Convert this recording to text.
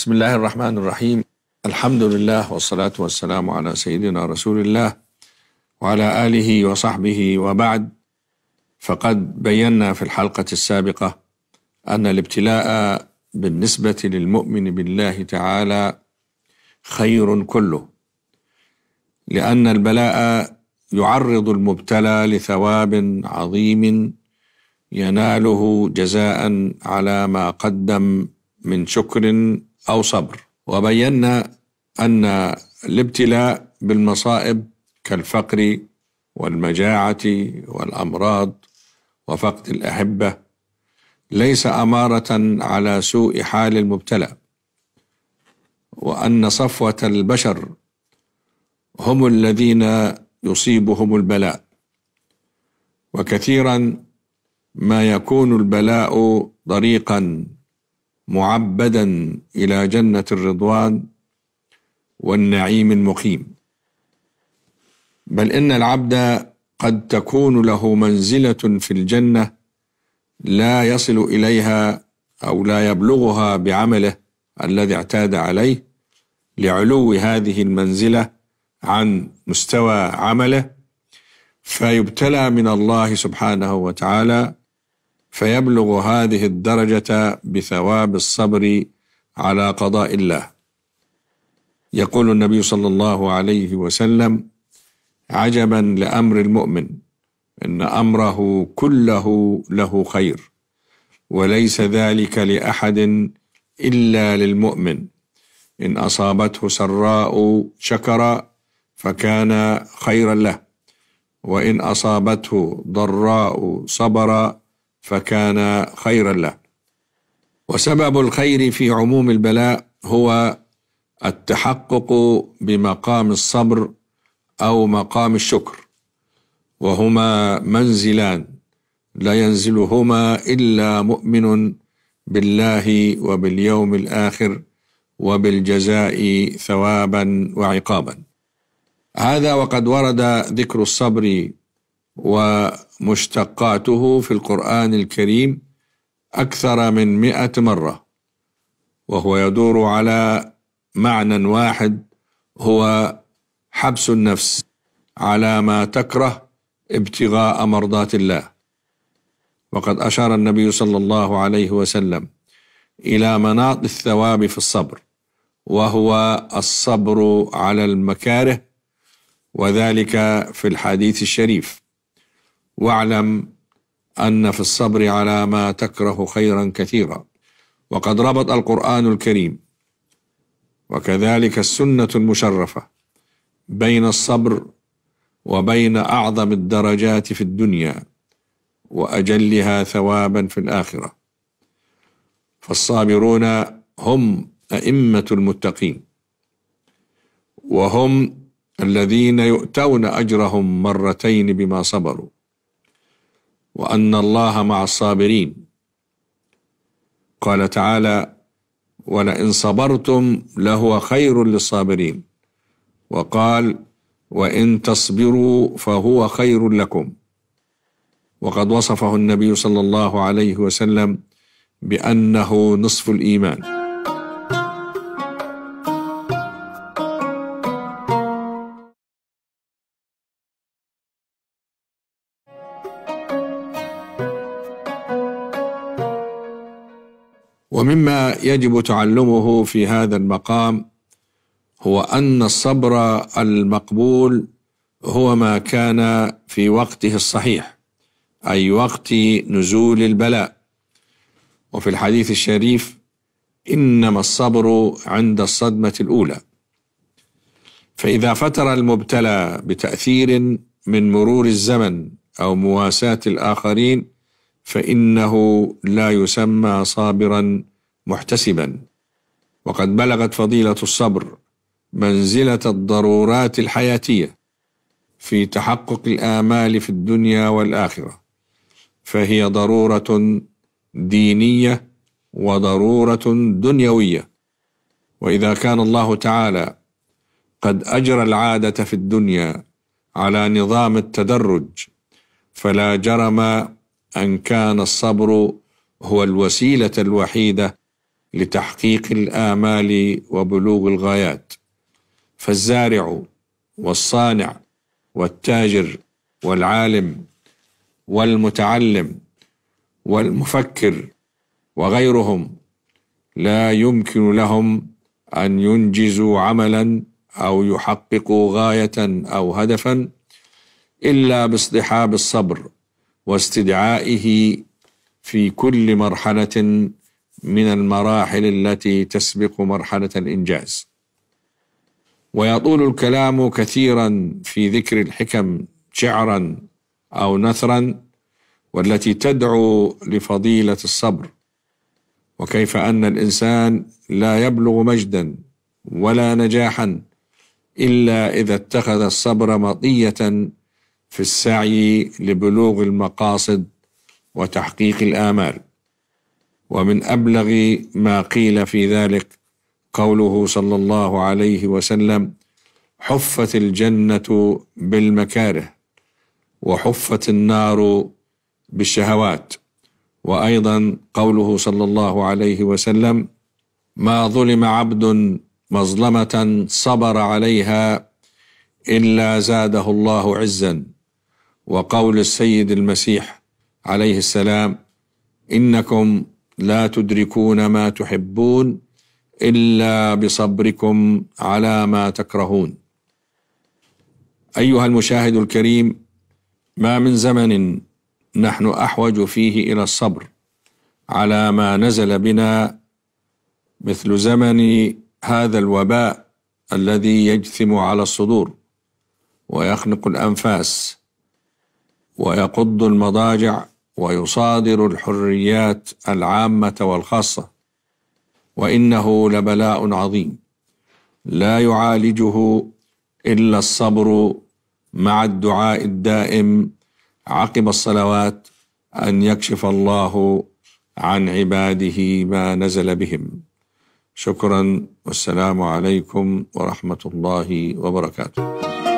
بسم الله الرحمن الرحيم الحمد لله والصلاة والسلام على سيدنا رسول الله وعلى آله وصحبه وبعد فقد بينا في الحلقة السابقة أن الابتلاء بالنسبة للمؤمن بالله تعالى خير كله لأن البلاء يعرض المبتلى لثواب عظيم يناله جزاء على ما قدم من شكر أو صبر وبينا أن الابتلاء بالمصائب كالفقر والمجاعة والأمراض وفقد الأحبة ليس أمارة على سوء حال المبتلى وأن صفوة البشر هم الذين يصيبهم البلاء وكثيرا ما يكون البلاء طريقا معبدا إلى جنة الرضوان والنعيم المقيم بل إن العبد قد تكون له منزلة في الجنة لا يصل إليها أو لا يبلغها بعمله الذي اعتاد عليه لعلو هذه المنزلة عن مستوى عمله فيبتلى من الله سبحانه وتعالى فيبلغ هذه الدرجة بثواب الصبر على قضاء الله يقول النبي صلى الله عليه وسلم عجبا لأمر المؤمن إن أمره كله له خير وليس ذلك لأحد إلا للمؤمن إن أصابته سراء شكر فكان خيرا له وإن أصابته ضراء صبر فكان خيرا له وسبب الخير في عموم البلاء هو التحقق بمقام الصبر أو مقام الشكر وهما منزلان لا ينزلهما إلا مؤمن بالله وباليوم الآخر وبالجزاء ثوابا وعقابا هذا وقد ورد ذكر الصبر ومشتقاته في القرآن الكريم أكثر من مئة مرة وهو يدور على معنى واحد هو حبس النفس على ما تكره ابتغاء مرضات الله وقد أشار النبي صلى الله عليه وسلم إلى مناط الثواب في الصبر وهو الصبر على المكاره وذلك في الحديث الشريف واعلم أن في الصبر على ما تكره خيرا كثيرا وقد ربط القرآن الكريم وكذلك السنة المشرفة بين الصبر وبين أعظم الدرجات في الدنيا وأجلها ثوابا في الآخرة فالصابرون هم أئمة المتقين وهم الذين يؤتون أجرهم مرتين بما صبروا وأن الله مع الصابرين قال تعالى ولئن صبرتم لهو خير للصابرين وقال وإن تصبروا فهو خير لكم وقد وصفه النبي صلى الله عليه وسلم بأنه نصف الإيمان ومما يجب تعلمه في هذا المقام هو أن الصبر المقبول هو ما كان في وقته الصحيح أي وقت نزول البلاء وفي الحديث الشريف إنما الصبر عند الصدمة الأولى فإذا فتر المبتلى بتأثير من مرور الزمن أو مواساة الآخرين فانه لا يسمى صابرا محتسبا وقد بلغت فضيله الصبر منزله الضرورات الحياتيه في تحقق الامال في الدنيا والاخره فهي ضروره دينيه وضروره دنيويه واذا كان الله تعالى قد اجرى العاده في الدنيا على نظام التدرج فلا جرم أن كان الصبر هو الوسيلة الوحيدة لتحقيق الآمال وبلوغ الغايات فالزارع والصانع والتاجر والعالم والمتعلم والمفكر وغيرهم لا يمكن لهم أن ينجزوا عملا أو يحققوا غاية أو هدفا إلا باصطحاب الصبر واستدعائه في كل مرحله من المراحل التي تسبق مرحله الانجاز ويطول الكلام كثيرا في ذكر الحكم شعرا او نثرا والتي تدعو لفضيله الصبر وكيف ان الانسان لا يبلغ مجدا ولا نجاحا الا اذا اتخذ الصبر مطيه في السعي لبلوغ المقاصد وتحقيق الآمال ومن أبلغ ما قيل في ذلك قوله صلى الله عليه وسلم حفت الجنة بالمكاره وحفت النار بالشهوات وأيضا قوله صلى الله عليه وسلم ما ظلم عبد مظلمة صبر عليها إلا زاده الله عزًا وقول السيد المسيح عليه السلام انكم لا تدركون ما تحبون الا بصبركم على ما تكرهون ايها المشاهد الكريم ما من زمن نحن احوج فيه الى الصبر على ما نزل بنا مثل زمن هذا الوباء الذي يجثم على الصدور ويخنق الانفاس ويقض المضاجع ويصادر الحريات العامة والخاصة وإنه لبلاء عظيم لا يعالجه إلا الصبر مع الدعاء الدائم عقب الصلوات أن يكشف الله عن عباده ما نزل بهم شكرا والسلام عليكم ورحمة الله وبركاته